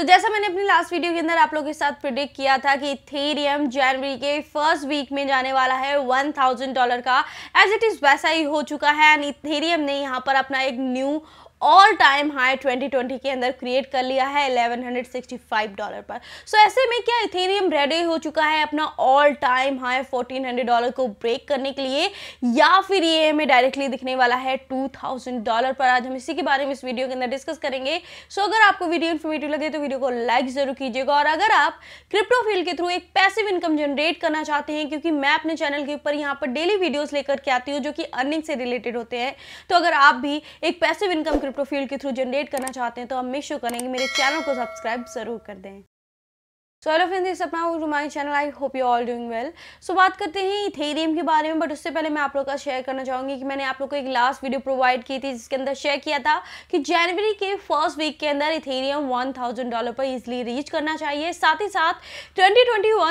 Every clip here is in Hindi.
तो जैसा मैंने अपनी लास्ट वीडियो के अंदर आप लोगों के साथ प्रिडिक्ट किया था कि इथेरियम जनवरी के फर्स्ट वीक में जाने वाला है वन थाउजेंड डॉलर का एज इट इज़ वैसा ही हो चुका है एंड इथेरियम ने यहाँ पर अपना एक न्यू ऑल टाइम हाई 2020 के अंदर क्रिएट कर लिया है 1165 डॉलर पर सो so, ऐसे में क्या इथेरियम रेडी हो चुका है अपना ऑल टाइम हाई 1400 डॉलर को ब्रेक करने के लिए या फिर ये हमें डायरेक्टली दिखने वाला है 2000 डॉलर पर आज हम इसी के बारे में इस वीडियो के अंदर डिस्कस करेंगे सो so, अगर आपको वीडियो इन्फॉर्मेटिव लगे तो वीडियो को लाइक ज़रूर कीजिएगा और अगर आप क्रिप्टो फील्ड के थ्रू एक पैसिव इनकम जनरेट करना चाहते हैं क्योंकि मैं अपने चैनल के ऊपर यहाँ पर डेली वीडियोज़ लेकर के आती हूँ जो कि अर्निंग से रिलेटेड होते हैं तो अगर आप भी एक पैसिव इनकम प्रोफाइल फील्ड के थ्रू जनरेट करना चाहते हैं तो आप मेक श्योर करेंगे मेरे चैनल को सब्सक्राइब ज़रूर कर दें सो हेलो फ्रेंड्स दिस अपना to my channel I hope you all doing well so बात करते हैं इथेरियम के बारे में बट उससे पहले मैं आप लोग का शेयर करना चाहूँगी कि मैंने आप लोग को एक लास्ट वीडियो प्रोवाइड की थी जिसके अंदर शेयर किया था कि जनवरी के फर्स्ट वीक के अंदर इथेरियम वन थाउजेंड डॉलर पर इजिली रीच करना चाहिए साथ ही साथ ट्वेंटी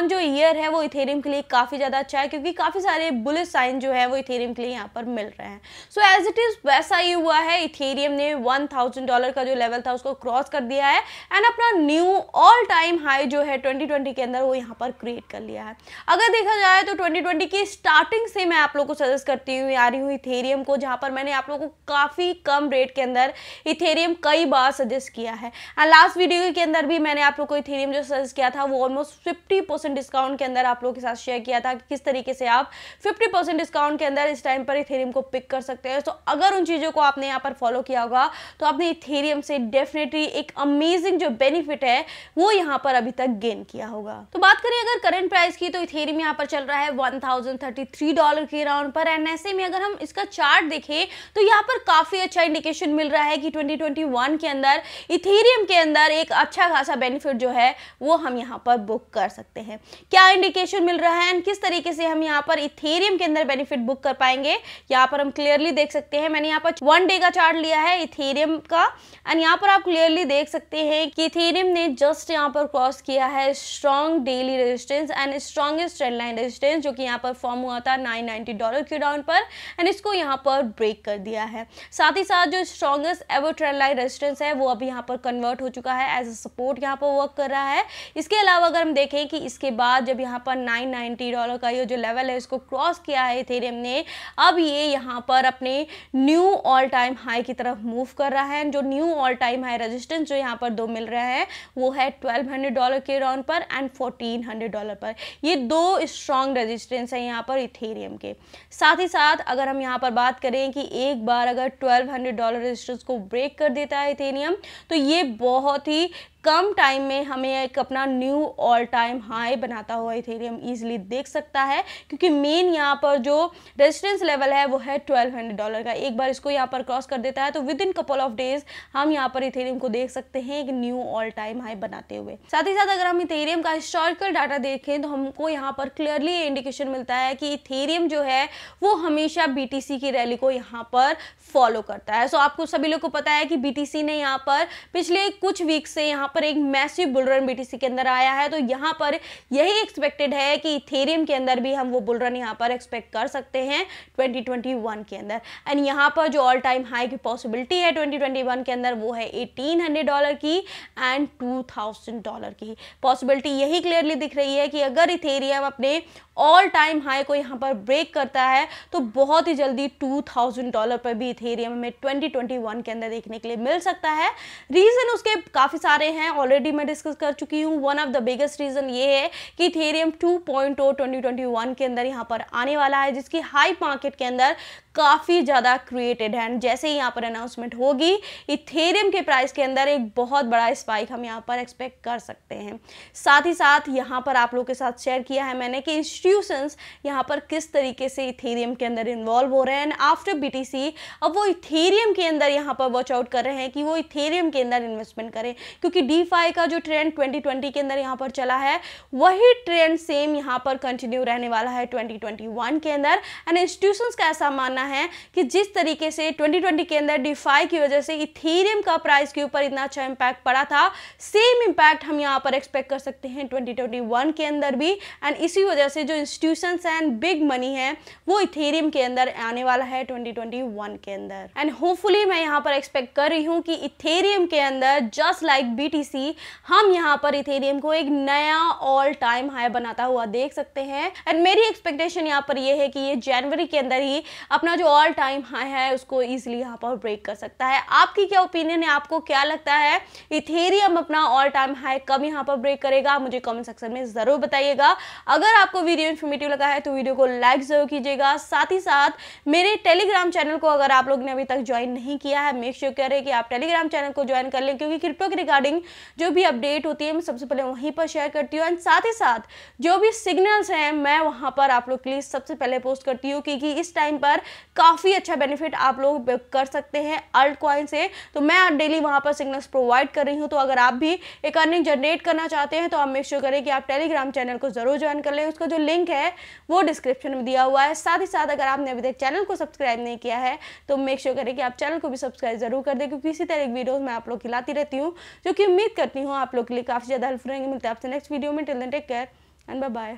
जो ईयर है वो इथेरियम के लिए काफ़ी ज़्यादा अच्छा है क्योंकि काफ़ी सारे बुलेट साइन जो है वो इथेरियम के लिए यहाँ पर मिल रहे हैं सो एज इट इज़ वैसा ही हुआ है इथेरियम ने वन डॉलर का जो लेवल था उसको क्रॉस कर दिया है एंड अपना न्यू ऑल टाइम हाई जो है 2020 के अंदर वो यहाँ पर क्रिएट कर लिया है अगर देखा जाए तो 2020 की स्टार्टिंग से मैं आप लोग को सजेस्ट करती हूँ आ रही हूँ इथेरियम को जहाँ पर मैंने आप लोग को काफ़ी कम रेट के अंदर इथेरियम कई बार सजेस्ट किया है एंड लास्ट वीडियो के अंदर भी मैंने आप लोग को इथेरियम जो सजेस्ट किया था वो ऑलमोस्ट फिफ्टी डिस्काउंट के अंदर आप लोग के साथ शेयर किया था कि किस तरीके से आप फिफ्टी डिस्काउंट के अंदर इस टाइम पर इथेरियम को पिक कर सकते हैं तो अगर उन चीज़ों को आपने यहाँ पर फॉलो किया होगा तो आपने इथेरियम से डेफिनेटली एक अमेजिंग जो बेनिफिट है वो यहाँ पर अभी तक गेन गेन किया होगा तो बात करें अगर करंट प्राइस की तो इथेरियम यहाँ पर चल रहा है 1033 डॉलर के राउंड पर एंड ऐसे में अगर हम इसका चार्ट देखें तो यहाँ पर काफ़ी अच्छा इंडिकेशन मिल रहा है कि 2021 के अंदर इथेरियम के अंदर एक अच्छा खासा बेनिफिट जो है वो हम यहाँ पर बुक कर सकते हैं क्या इंडिकेशन मिल रहा है एंड किस तरीके से हम यहाँ पर इथेरियम के अंदर बेनिफिट बुक कर पाएंगे यहाँ पर हम क्लियरली देख सकते हैं मैंने यहाँ पर वन डे का चार्ट लिया है इथेरियम का एंड यहाँ पर आप क्लियरली देख सकते हैं कि इथेरियम ने जस्ट यहाँ पर क्रॉस किया है है strong daily resistance and strongest trade line resistance जो कि यहाँ पर फॉर्म हुआ था 990 डॉलर के डाउन पर एंड इसको यहाँ पर ब्रेक कर दिया है साथ ही साथ जो strongest ever trade line resistance है वो अब यहाँ पर कन्वर्ट हो चुका है एज अ सपोर्ट यहाँ पर वर्क कर रहा है इसके अलावा अगर हम देखें कि इसके बाद जब यहाँ पर 990 डॉलर का ये जो लेवल है इसको क्रॉस किया है इथेरियम ने अब ये यहाँ पर अपने न्यू ऑल टाइम हाई की तरफ मूव कर रहा है जो new all time high resistance जो यहाँ पर दो मिल रहा है वो है 1200 डॉलर के ऑन पर एंड फोर्टीन हंड्रेड डॉलर पर ये दो स्ट्रॉन्ग रेजिस्टेंस हैं यहाँ पर इथेरियम के साथ ही साथ अगर हम यहाँ पर बात करें कि एक बार अगर ट्वेल्व हंड्रेड डॉलर रजिस्टेंस को ब्रेक कर देता है इथेरियम तो ये बहुत ही कम टाइम में हमें एक अपना न्यू ऑल टाइम हाई बनाता हुआ इथेरियम ईजिली देख सकता है क्योंकि मेन यहाँ पर जो रेजिस्टेंस लेवल है वो है ट्वेल्व हंड्रेड डॉलर का एक बार इसको यहाँ पर क्रॉस कर देता है तो within couple of days हम यहाँ पर इथेरियम को देख सकते हैं एक न्यू ऑल टाइम हाई बनाते हुए साथ ही साथ अगर हम इथेरियम का हिस्टोरिकल डाटा देखें तो हमको यहाँ पर क्लियरली इंडिकेशन मिलता है कि इथेरियम जो है वो हमेशा बी की रैली को यहाँ पर फॉलो करता है सो आपको सभी लोग को पता है कि बी ने यहाँ पर पिछले कुछ वीक से यहाँ यहाँ पर एक मैसिव बुलरन बी के अंदर आया है तो यहाँ पर यही एक्सपेक्टेड है कि थेरियम के अंदर भी हम वो बुलरन यहाँ पर एक्सपेक्ट कर सकते हैं 2021 के अंदर एंड यहाँ पर जो ऑल टाइम हाई की पॉसिबिलिटी है 2021 के अंदर वो है 1800 डॉलर की एंड 2000 डॉलर की पॉसिबिलिटी यही क्लियरली दिख रही है कि अगर इथेरियम अपने ऑल टाइम हाई को यहाँ पर ब्रेक करता है तो बहुत ही जल्दी 2000 डॉलर पर भी इथेरियम हमें 2021 के अंदर देखने के लिए मिल सकता है रीज़न उसके काफ़ी सारे हैं हैं ऑलरेडी मैं डिस्कस कर चुकी हूँ one of the biggest reason ये है कि थेरियम टू पॉइंट के अंदर यहाँ पर आने वाला है जिसकी हाई मार्केट के अंदर काफ़ी ज़्यादा क्रिएटेड है जैसे ही यहाँ पर अनाउंसमेंट होगी इथेरियम के प्राइस के अंदर एक बहुत बड़ा स्पाइक हम यहाँ पर एक्सपेक्ट कर सकते हैं साथ ही साथ यहाँ पर आप लोगों के साथ शेयर किया है मैंने कि इंस्टीट्यूशंस यहाँ पर किस तरीके से इथेरियम के अंदर इन्वॉल्व हो रहे हैं आफ्टर बी अब वो इथेरियम के अंदर यहाँ पर वॉच आउट कर रहे हैं कि वो इथेरियम के अंदर इन्वेस्टमेंट करें क्योंकि डीफाई का जो ट्रेंड 2020 के अंदर यहाँ पर चला है वही ट्रेंड सेम यहाँ पर कंटिन्यू रहने वाला है 2021 के अंदर एंड इंस्टीट्यूशंस का ऐसा मानना है कि जिस तरीके से 2020 के अंदर डीफाई की वजह से इथेरियम का प्राइस के ऊपर इतना अच्छा इम्पैक्ट पड़ा था सेम इम्पैक्ट हम यहाँ पर एक्सपेक्ट कर सकते हैं ट्वेंटी के अंदर भी एंड इसी वजह से जो इंस्टीट्यूशंस एंड बिग मनी है वो इथेरियम के अंदर आने वाला है ट्वेंटी के अंदर एंड होपफुली मैं यहाँ पर एक्सपेक्ट कर रही हूँ कि इथेरियम के अंदर जस्ट लाइक बी BTC हम यहाँ पर इथेरियम को एक नया ऑल टाइम हाई बनाता हुआ देख सकते हैं एंड मेरी एक्सपेक्टेशन यहाँ पर यह है कि ये जनवरी के अंदर ही अपना जो ऑल टाइम हाई है उसको ईजिली यहाँ पर ब्रेक कर सकता है आपकी क्या ओपिनियन है आपको क्या लगता है इथेरियम अपना ऑल टाइम हाई कब यहाँ पर ब्रेक करेगा मुझे कमेंट सेक्शन में ज़रूर बताइएगा अगर आपको वीडियो इन्फॉर्मेटिव लगा है तो वीडियो को लाइक ज़रूर कीजिएगा साथ ही साथ मेरे टेलीग्राम चैनल को अगर आप लोग ने अभी तक ज्वाइन नहीं किया है मेक श्योर sure करें कि आप टेलीग्राम चैनल को ज्वाइन कर लें क्योंकि क्रिप्टो के रिगार्डिंग जो भी अपडेट होती है मैं सबसे पहले वहीं पर शेयर करती हूँ एंड साथ ही साथ जो भी सिग्नल्स हैं मैं वहाँ पर आप लोग के लिए सबसे पहले पोस्ट करती हूँ क्योंकि इस टाइम पर काफ़ी अच्छा बेनिफिट आप लोग कर सकते हैं अल्ट कॉइन से तो मैं डेली वहाँ पर सिग्नल्स प्रोवाइड कर रही हूँ तो अगर आप भी एक अर्निंग जनरेट करना चाहते हैं तो आप मेक श्योर करें कि आप टेलीग्राम चैनल को ज़रूर ज्वाइन कर लें उसका जो लिंक है वो डिस्क्रिप्शन में दिया हुआ है साथ ही साथ अगर आपने अभी तक चैनल को सब्सक्राइब नहीं किया है तो मेक श्योर करें कि आप चैनल को भी सब्सक्राइब ज़रूर कर दें क्योंकि इसी तरह की वीडियोज़ मैं आप लोग खिलाती रहती हूँ जो कि उम्मीद करती हूँ आप लोग के लिए काफ़ी ज़्यादा हेल्पफुल रहेंगे मिलते हैं आपसे नेक्स्ट वीडियो में till then take care and bye bye